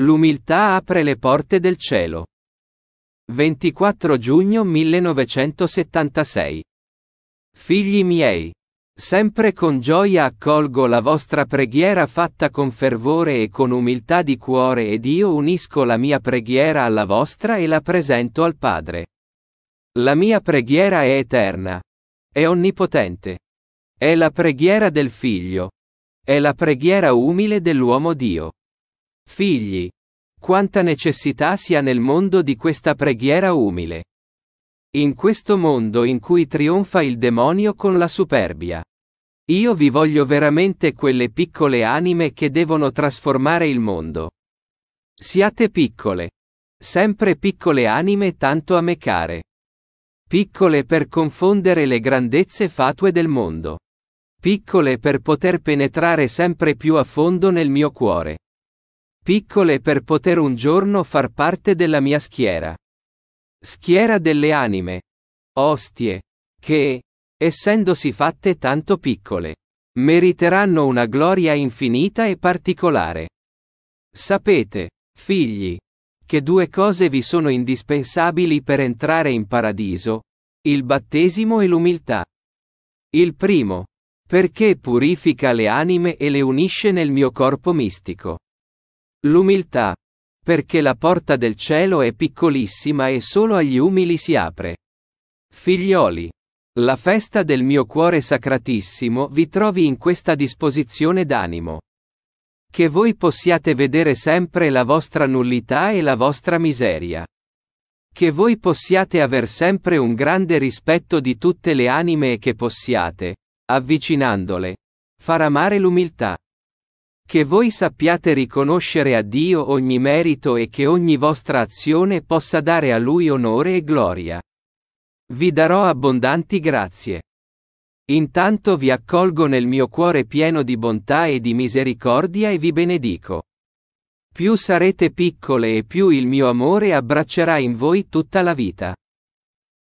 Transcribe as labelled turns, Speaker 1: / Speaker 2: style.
Speaker 1: L'umiltà apre le porte del cielo. 24 giugno 1976. Figli miei. Sempre con gioia accolgo la vostra preghiera fatta con fervore e con umiltà di cuore ed io unisco la mia preghiera alla vostra e la presento al Padre. La mia preghiera è eterna. È onnipotente. È la preghiera del Figlio. È la preghiera umile dell'uomo Dio. Figli, quanta necessità si ha nel mondo di questa preghiera umile. In questo mondo in cui trionfa il demonio con la superbia. Io vi voglio veramente quelle piccole anime che devono trasformare il mondo. Siate piccole. Sempre piccole anime tanto a me care. Piccole per confondere le grandezze fatue del mondo. Piccole per poter penetrare sempre più a fondo nel mio cuore piccole per poter un giorno far parte della mia schiera. Schiera delle anime. Ostie. Che, essendosi fatte tanto piccole, meriteranno una gloria infinita e particolare. Sapete, figli, che due cose vi sono indispensabili per entrare in paradiso, il battesimo e l'umiltà. Il primo, perché purifica le anime e le unisce nel mio corpo mistico. L'umiltà. Perché la porta del cielo è piccolissima e solo agli umili si apre. Figlioli. La festa del mio cuore sacratissimo vi trovi in questa disposizione d'animo. Che voi possiate vedere sempre la vostra nullità e la vostra miseria. Che voi possiate aver sempre un grande rispetto di tutte le anime e che possiate, avvicinandole, far amare l'umiltà. Che voi sappiate riconoscere a Dio ogni merito e che ogni vostra azione possa dare a Lui onore e gloria. Vi darò abbondanti grazie. Intanto vi accolgo nel mio cuore pieno di bontà e di misericordia e vi benedico. Più sarete piccole e più il mio amore abbraccerà in voi tutta la vita.